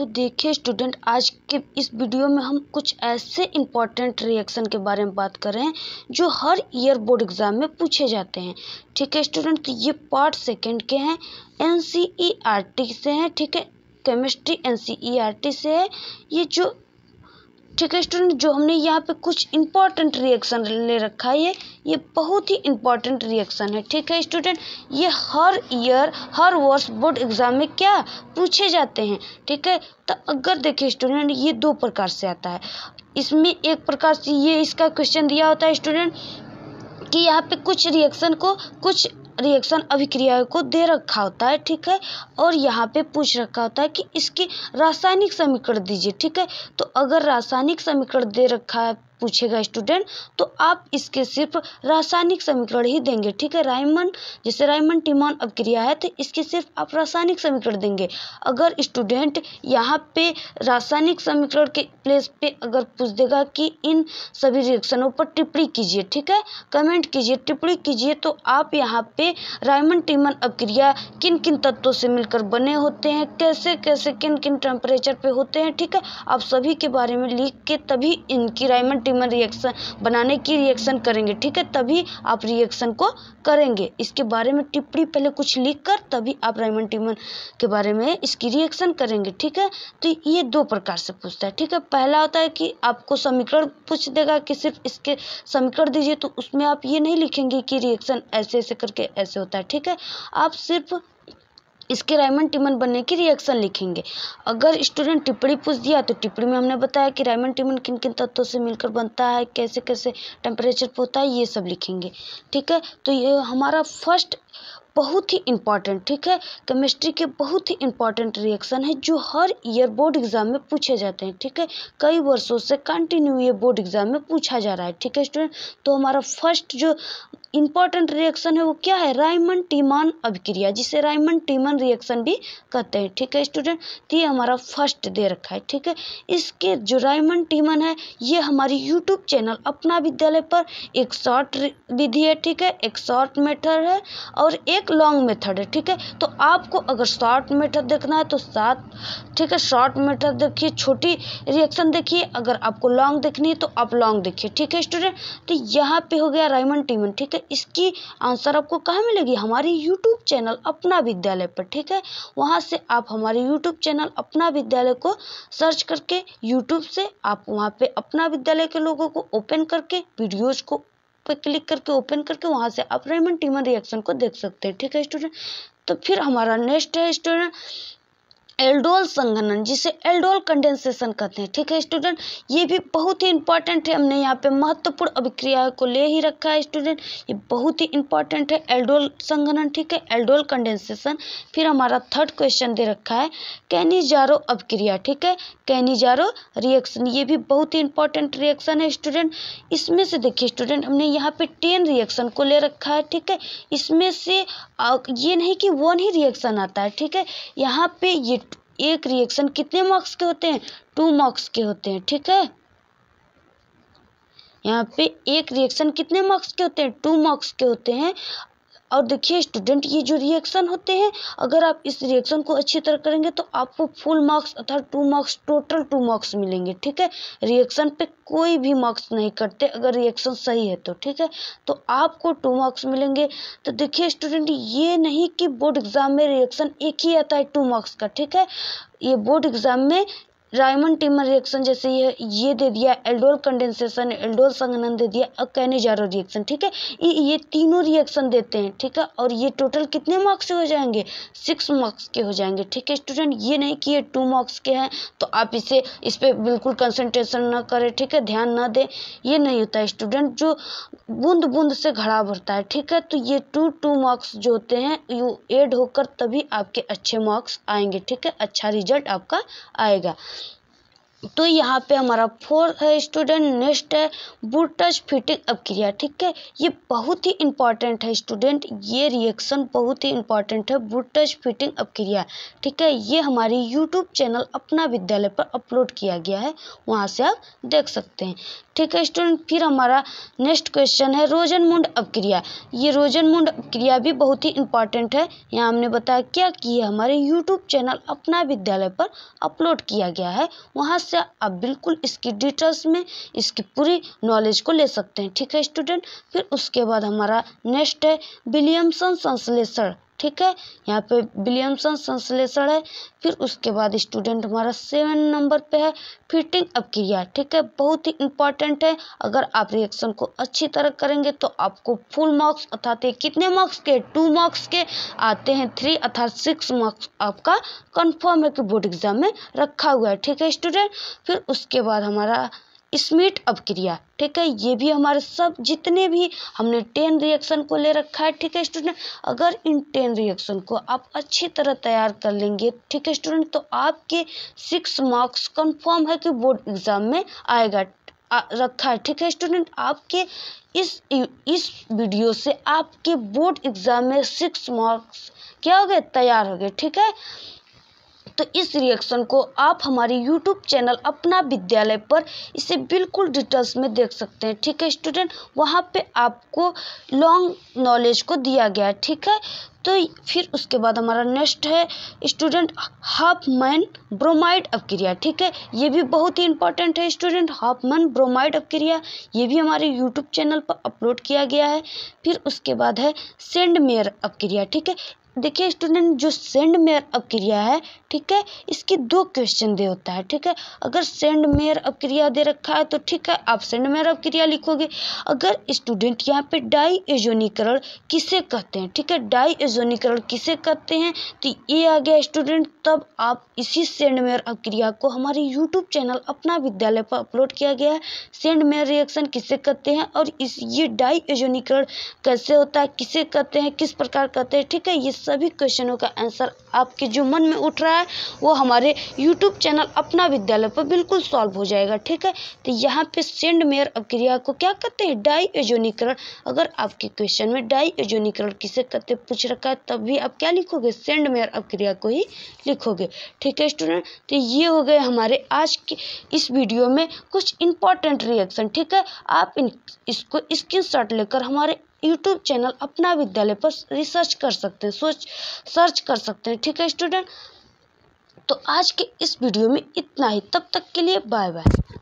तो देखिए स्टूडेंट आज के इस वीडियो में हम कुछ ऐसे इम्पॉर्टेंट रिएक्शन के बारे में बात कर रहे हैं जो हर ईयर बोर्ड एग्ज़ाम में पूछे जाते हैं ठीक है स्टूडेंट तो ये पार्ट सेकंड के हैं एन e से हैं ठीक है केमिस्ट्री एन e से है ये जो ठीक है स्टूडेंट जो हमने यहाँ पे कुछ इंपॉर्टेंट रिएक्शन ले रखा है ये ये बहुत ही इंपॉर्टेंट रिएक्शन है ठीक है स्टूडेंट ये हर ईयर हर वर्ष बोर्ड एग्जाम में क्या पूछे जाते हैं ठीक है तो अगर देखिए स्टूडेंट ये दो प्रकार से आता है इसमें एक प्रकार से ये इसका क्वेश्चन दिया होता है स्टूडेंट कि यहाँ पे कुछ रिएक्शन को कुछ रिएक्शन अभिक्रिया को दे रखा होता है ठीक है और यहाँ पे पूछ रखा होता है कि इसकी रासायनिक समीकरण दीजिए ठीक है तो अगर रासायनिक समीकरण दे रखा है पूछेगा स्टूडेंट तो आप इसके सिर्फ रासायनिक समीकरण ही देंगे ठीक है रायमन जैसे रायमन टिमोन अब क्रिया है तो इसके सिर्फ आप रासायनिक समीकरण देंगे अगर स्टूडेंट यहाँ पे रासायनिक समीकरण के प्लेस पे अगर पूछ देगा कि इन सभी रिएक्शनों पर टिप्पणी कीजिए ठीक है कमेंट कीजिए टिप्पणी कीजिए तो आप यहाँ पे राइमन टिमन अभिक्रिया किन किन तत्वों से मिलकर बने होते हैं कैसे कैसे किन किन टेम्परेचर पे होते हैं ठीक है आप सभी के बारे में लिख के तभी इनकी रायमन यूनिटीमन रिएक्शन बनाने की रिएक्शन करेंगे ठीक है तभी आप रिएक्शन को करेंगे इसके बारे में टिप्पणी पहले कुछ लिख कर तभी आप राइमेंटीमन के बारे में इसकी रिएक्शन करेंगे ठीक है तो ये दो प्रकार से पूछता है ठीक है पहला होता है कि आपको समीकरण पूछ देगा कि सिर्फ इसके समीकरण दीजिए तो उसमें आप ये नहीं लिखेंगे कि रिएक्शन ऐसे ऐसे करके ऐसे होता है ठीक है आप सिर्फ इसके रायमन टिमन बनने की रिएक्शन लिखेंगे अगर स्टूडेंट टिप्पणी पूछ दिया तो टिप्पणी में हमने बताया कि रायमन टिमन किन किन तत्वों से मिलकर बनता है कैसे कैसे टेम्परेचर पर होता है ये सब लिखेंगे ठीक है तो ये हमारा फर्स्ट बहुत ही इम्पॉर्टेंट ठीक है केमिस्ट्री के बहुत ही इम्पॉर्टेंट रिएक्शन है जो हर ईयर बोर्ड एग्जाम में पूछे जाते हैं ठीक है कई वर्षों से कंटिन्यू ये बोर्ड एग्जाम में पूछा जा रहा है ठीक है स्टूडेंट तो हमारा फर्स्ट जो इंपॉर्टेंट रिएक्शन है वो क्या है रायमन टीमान अभिक्रिया जिसे रायमन टीमन रिएक्शन भी कहते हैं ठीक है स्टूडेंट तो ये हमारा फर्स्ट दे रखा है ठीक है इसके जो रायमन टीमन है ये हमारी यूट्यूब चैनल अपना विद्यालय पर एक शॉर्ट विधि है ठीक है एक शॉर्ट मेथड है और एक लॉन्ग मेथड है ठीक है तो आपको अगर शॉर्ट मेथड देखना है तो सात ठीक है शॉर्ट मेथड देखिए छोटी रिएक्शन देखिए अगर आपको लॉन्ग देखनी है तो आप लॉन्ग देखिए ठीक है स्टूडेंट तो यहाँ पे हो गया रायमन टीमन ठीक है इसकी आंसर आपको कहाँ मिलेगी हमारी YouTube चैनल अपना विद्यालय पर ठीक है वहाँ से आप हमारे YouTube चैनल अपना विद्यालय को सर्च करके YouTube से आप वहाँ पे अपना विद्यालय के लोगों को ओपन करके वीडियोज़ को पे क्लिक करके ओपन करके वहाँ से आप रेमन टीमन रिएक्शन को देख सकते हैं ठीक है स्टूडेंट तो फिर हमारा नेक्स्ट है स्टूडेंट एल्डोल संघनन जिसे एल्डोल कंडेंसेशन कहते हैं ठीक है स्टूडेंट ये भी बहुत ही इंपॉर्टेंट है हमने यहाँ पे महत्वपूर्ण अभिक्रिया को ले ही रखा है स्टूडेंट ये बहुत ही इंपॉर्टेंट है एल्डोल संघनन ठीक है एल्डोल कंडेंसेशन फिर हमारा थर्ड क्वेश्चन दे रखा है कैनिजारो अभिक्रिया ठीक है कैनिजारो रिएक्शन ये भी बहुत ही इंपॉर्टेंट रिएक्शन है स्टूडेंट इसमें से देखिए स्टूडेंट हमने यहाँ पे टेन रिएक्शन को ले रखा है ठीक है इसमें से ये नहीं कि वन ही रिएक्शन आता है ठीक है यहाँ पे ये एक रिएक्शन कितने मार्क्स के होते हैं टू मार्क्स के होते हैं ठीक है यहाँ पे एक रिएक्शन कितने मार्क्स के होते हैं टू मार्क्स के होते हैं और देखिए स्टूडेंट ये जो रिएक्शन होते हैं अगर आप इस रिएक्शन को अच्छी तरह करेंगे तो आपको फुल मार्क्स अर्थात two marks total two marks मिलेंगे ठीक है रिएक्शन पे कोई भी मार्क्स नहीं कटते अगर रिएक्शन सही है तो ठीक है तो आपको टू मार्क्स मिलेंगे तो देखिए स्टूडेंट ये नहीं कि बोर्ड एग्ज़ाम में रिएक्शन एक ही आता है टू मार्क्स का ठीक है ये बोर्ड एग्ज़ाम में रायमन टिमर रिएक्शन जैसे ये ये दे दिया एल्डोल कंडेंसेशन एल्डोल संगनन दे दिया और कैनेजारो रिएक्शन ठीक है ये ये तीनों रिएक्शन देते हैं ठीक है और ये टोटल कितने मार्क्स के हो जाएंगे सिक्स मार्क्स के हो जाएंगे ठीक है स्टूडेंट ये नहीं कि ये टू मार्क्स के हैं तो आप इसे इस पर बिल्कुल कंसनट्रेशन ना करें ठीक है ध्यान ना दें ये नहीं होता स्टूडेंट जो बूंद बूंद से घड़ा भरता है ठीक है तो ये टू टू मार्क्स जो होते हैं यू एड होकर तभी आपके अच्छे मार्क्स आएंगे ठीक है अच्छा रिजल्ट आपका आएगा तो यहाँ पे हमारा फोर्थ है स्टूडेंट नेक्स्ट है बूट टच फिटिंग अपक्रिया ठीक है ये बहुत ही इंपॉर्टेंट है स्टूडेंट ये रिएक्शन बहुत ही इंपॉर्टेंट है बूट टच फिटिंग अपक्रिया ठीक है ये हमारी यूट्यूब चैनल अपना विद्यालय पर अपलोड किया गया है वहाँ से आप देख सकते हैं ठीक है स्टूडेंट फिर हमारा नेक्स्ट क्वेश्चन है मुंड अपक्रिया ये मुंड अपक्रिया भी बहुत ही इंपॉर्टेंट है यहाँ हमने बताया क्या कि हमारे यूट्यूब चैनल अपना विद्यालय पर अपलोड किया गया है वहाँ से आप बिल्कुल इसकी डिटेल्स में इसकी पूरी नॉलेज को ले सकते हैं ठीक है स्टूडेंट फिर उसके बाद हमारा नेक्स्ट है विलियमसन संश्लेषण ठीक है यहाँ पे विलियमसन संश्लेषण है फिर उसके बाद स्टूडेंट हमारा सेवन नंबर पे है फिटिंग अपक्रिया ठीक है बहुत ही इंपॉर्टेंट है अगर आप रिएक्शन को अच्छी तरह करेंगे तो आपको फुल मार्क्स अर्थात कितने मार्क्स के टू मार्क्स के आते हैं थ्री अर्थात सिक्स मार्क्स आपका कन्फर्म है कि बोर्ड एग्जाम में रखा हुआ है ठीक है स्टूडेंट फिर उसके बाद हमारा स्मिट अपक्रिया ठीक है ये भी हमारे सब जितने भी हमने टेन रिएक्शन को ले रखा है ठीक है स्टूडेंट अगर इन टेन रिएक्शन को आप अच्छी तरह तैयार कर लेंगे ठीक है स्टूडेंट तो आपके सिक्स मार्क्स कंफर्म है कि बोर्ड एग्जाम में आएगा रखा है ठीक है स्टूडेंट आपके इस इस वीडियो से आपके बोर्ड एग्जाम में सिक्स मार्क्स क्या हो गए तैयार हो गए ठीक है तो इस रिएक्शन को आप हमारे यूट्यूब चैनल अपना विद्यालय पर इसे बिल्कुल डिटेल्स में देख सकते हैं ठीक है स्टूडेंट वहाँ पे आपको लॉन्ग नॉलेज को दिया गया है ठीक है तो फिर उसके बाद हमारा नेक्स्ट है स्टूडेंट हाफ मैन ब्रोमाइड अपक्रिया ठीक है ये भी बहुत ही इंपॉर्टेंट है स्टूडेंट हाफ मैन ब्रोमाइड अपक्रिया ये भी हमारे यूट्यूब चैनल पर अपलोड किया गया है फिर उसके बाद है सेंड मेयर अपक्रिया ठीक है देखिए स्टूडेंट जो सेंड मेयर अपक्रिया है ठीक है इसकी दो क्वेश्चन दे होता है ठीक है अगर सेंड मेयर अपक्रिया दे रखा है तो ठीक है आप सेंड मेयर अपक्रिया लिखोगे अगर स्टूडेंट यहाँ पे डाई एजोनीकरण किसे कहते हैं ठीक है डाई एजोनीकरण किसे कहते हैं तो ये आ गया स्टूडेंट तब आप इसी सेंड मेयर अपक्रिया को हमारे यूट्यूब चैनल अपना विद्यालय पर अपलोड किया गया है सेंड मेयर रिएक्शन किसे कहते हैं और इस ये डाई एजोनीकरण कैसे होता है किसे कहते हैं किस प्रकार कहते हैं ठीक है ये सभी क्वेश्चनों का आंसर आपके जो मन में उठ रहा है वो हमारे यूट्यूब चैनल अपना विद्यालय पर बिल्कुल सॉल्व हो जाएगा ठीक है तो यहाँ पे सेंड मेयर क्रिया को क्या कहते हैं डाई एजोनीकरण अगर आपके क्वेश्चन में डाई एजोनीकरण किसे कहते पूछ रखा है तब भी आप क्या लिखोगे सेंड मेयर क्रिया को ही लिखोगे ठीक है स्टूडेंट तो ये हो गए हमारे आज के इस वीडियो में कुछ इंपॉर्टेंट रिएक्शन ठीक है आप इन इसको स्क्रीन लेकर हमारे यूट्यूब चैनल अपना विद्यालय पर रिसर्च कर सकते हैं सोच सर्च कर सकते हैं ठीक है स्टूडेंट तो आज के इस वीडियो में इतना ही तब तक के लिए बाय बाय